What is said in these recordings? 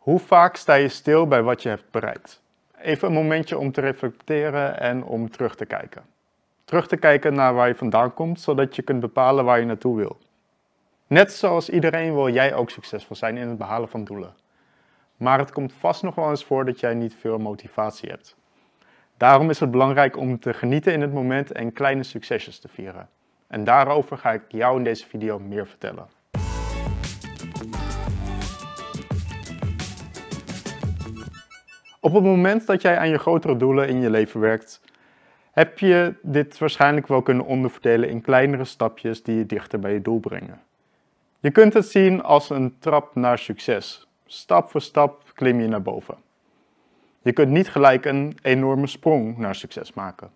Hoe vaak sta je stil bij wat je hebt bereikt? Even een momentje om te reflecteren en om terug te kijken. Terug te kijken naar waar je vandaan komt, zodat je kunt bepalen waar je naartoe wil. Net zoals iedereen wil jij ook succesvol zijn in het behalen van doelen. Maar het komt vast nog wel eens voor dat jij niet veel motivatie hebt. Daarom is het belangrijk om te genieten in het moment en kleine succesjes te vieren. En daarover ga ik jou in deze video meer vertellen. Op het moment dat jij aan je grotere doelen in je leven werkt, heb je dit waarschijnlijk wel kunnen onderverdelen in kleinere stapjes die je dichter bij je doel brengen. Je kunt het zien als een trap naar succes. Stap voor stap klim je naar boven. Je kunt niet gelijk een enorme sprong naar succes maken.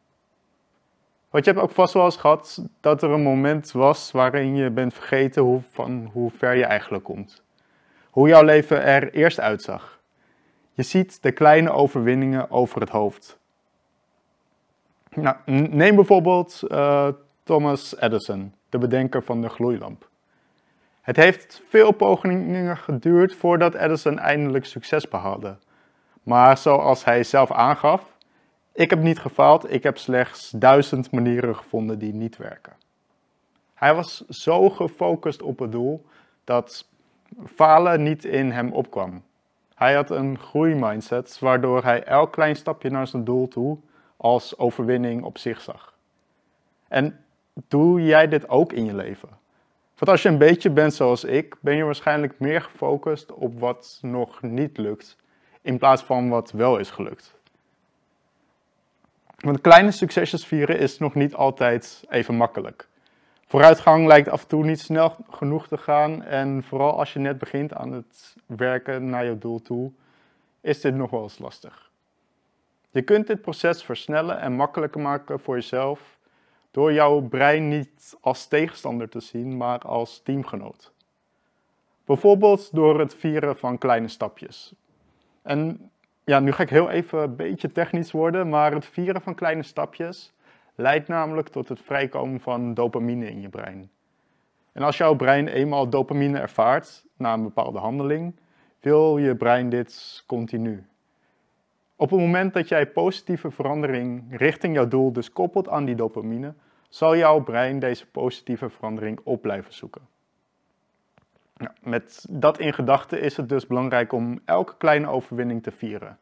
Want je hebt ook vast wel eens gehad dat er een moment was waarin je bent vergeten hoe, van hoe ver je eigenlijk komt. Hoe jouw leven er eerst uitzag. Je ziet de kleine overwinningen over het hoofd. Nou, neem bijvoorbeeld eh, Thomas Edison, de bedenker van de gloeilamp. Het heeft veel pogingen geduurd voordat Edison eindelijk succes behaalde. Maar zoals hij zelf aangaf, ik heb niet gefaald, ik heb slechts duizend manieren gevonden die niet werken. Hij was zo gefocust op het doel dat falen niet in hem opkwam. Hij had een groeimindset, waardoor hij elk klein stapje naar zijn doel toe als overwinning op zich zag. En doe jij dit ook in je leven? Want als je een beetje bent zoals ik, ben je waarschijnlijk meer gefocust op wat nog niet lukt, in plaats van wat wel is gelukt. Want kleine succesjes vieren is nog niet altijd even makkelijk. Vooruitgang lijkt af en toe niet snel genoeg te gaan en vooral als je net begint aan het werken naar je doel toe, is dit nog wel eens lastig. Je kunt dit proces versnellen en makkelijker maken voor jezelf door jouw brein niet als tegenstander te zien, maar als teamgenoot. Bijvoorbeeld door het vieren van kleine stapjes. En ja, nu ga ik heel even een beetje technisch worden, maar het vieren van kleine stapjes leidt namelijk tot het vrijkomen van dopamine in je brein. En als jouw brein eenmaal dopamine ervaart na een bepaalde handeling, wil je brein dit continu. Op het moment dat jij positieve verandering richting jouw doel dus koppelt aan die dopamine, zal jouw brein deze positieve verandering op blijven zoeken. Nou, met dat in gedachten is het dus belangrijk om elke kleine overwinning te vieren.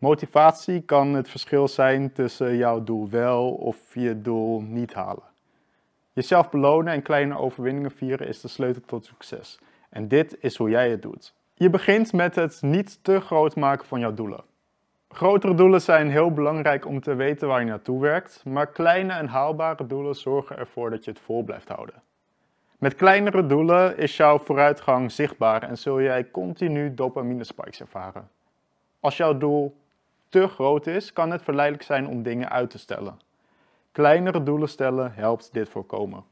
Motivatie kan het verschil zijn tussen jouw doel wel of je doel niet halen. Jezelf belonen en kleine overwinningen vieren is de sleutel tot succes. En dit is hoe jij het doet. Je begint met het niet te groot maken van jouw doelen. Grotere doelen zijn heel belangrijk om te weten waar je naartoe werkt, maar kleine en haalbare doelen zorgen ervoor dat je het vol blijft houden. Met kleinere doelen is jouw vooruitgang zichtbaar en zul jij continu dopamine spikes ervaren. Als jouw doel te groot is, kan het verleidelijk zijn om dingen uit te stellen. Kleinere doelen stellen helpt dit voorkomen.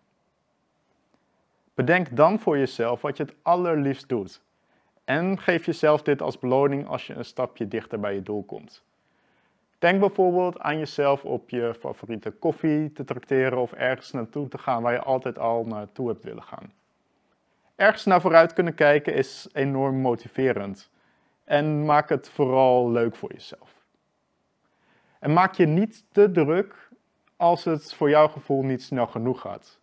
Bedenk dan voor jezelf wat je het allerliefst doet. En geef jezelf dit als beloning als je een stapje dichter bij je doel komt. Denk bijvoorbeeld aan jezelf op je favoriete koffie te tracteren of ergens naartoe te gaan waar je altijd al naartoe hebt willen gaan. Ergens naar vooruit kunnen kijken is enorm motiverend. En maak het vooral leuk voor jezelf. En maak je niet te druk als het voor jouw gevoel niet snel genoeg gaat.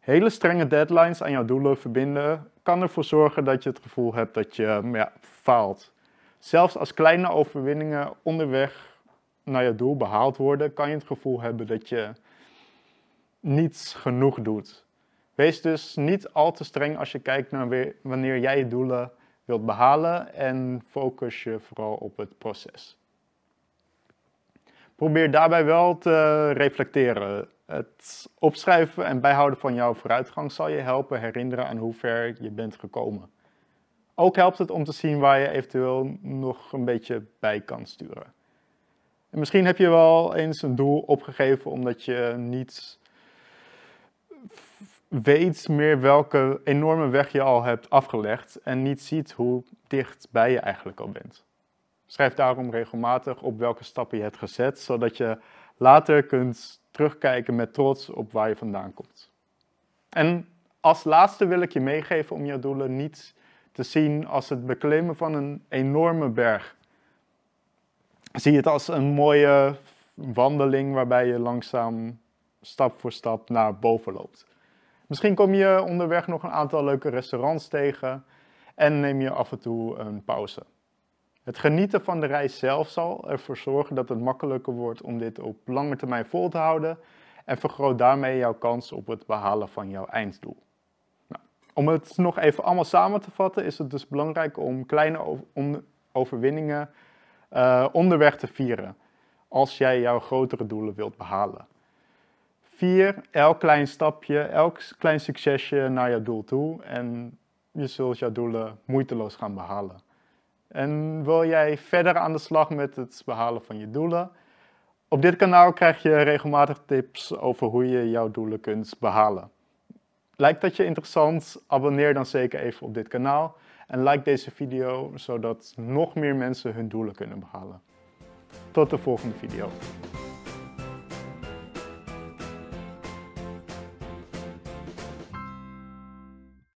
Hele strenge deadlines aan jouw doelen verbinden kan ervoor zorgen dat je het gevoel hebt dat je mm, ja, faalt. Zelfs als kleine overwinningen onderweg naar je doel behaald worden, kan je het gevoel hebben dat je niets genoeg doet. Wees dus niet al te streng als je kijkt naar wanneer jij je doelen wilt behalen en focus je vooral op het proces probeer daarbij wel te reflecteren. Het opschrijven en bijhouden van jouw vooruitgang zal je helpen herinneren aan hoe ver je bent gekomen. Ook helpt het om te zien waar je eventueel nog een beetje bij kan sturen. En misschien heb je wel eens een doel opgegeven omdat je niet weet meer welke enorme weg je al hebt afgelegd en niet ziet hoe dicht bij je eigenlijk al bent. Schrijf daarom regelmatig op welke stappen je hebt gezet, zodat je later kunt terugkijken met trots op waar je vandaan komt. En als laatste wil ik je meegeven om je doelen niet te zien als het beklimmen van een enorme berg. Zie het als een mooie wandeling waarbij je langzaam stap voor stap naar boven loopt. Misschien kom je onderweg nog een aantal leuke restaurants tegen en neem je af en toe een pauze. Het genieten van de reis zelf zal ervoor zorgen dat het makkelijker wordt om dit op lange termijn vol te houden en vergroot daarmee jouw kans op het behalen van jouw einddoel. Nou, om het nog even allemaal samen te vatten, is het dus belangrijk om kleine overwinningen eh, onderweg te vieren als jij jouw grotere doelen wilt behalen. Vier elk klein stapje, elk klein succesje naar jouw doel toe en je zult jouw doelen moeiteloos gaan behalen. En wil jij verder aan de slag met het behalen van je doelen? Op dit kanaal krijg je regelmatig tips over hoe je jouw doelen kunt behalen. Lijkt dat je interessant? Abonneer dan zeker even op dit kanaal en like deze video zodat nog meer mensen hun doelen kunnen behalen. Tot de volgende video.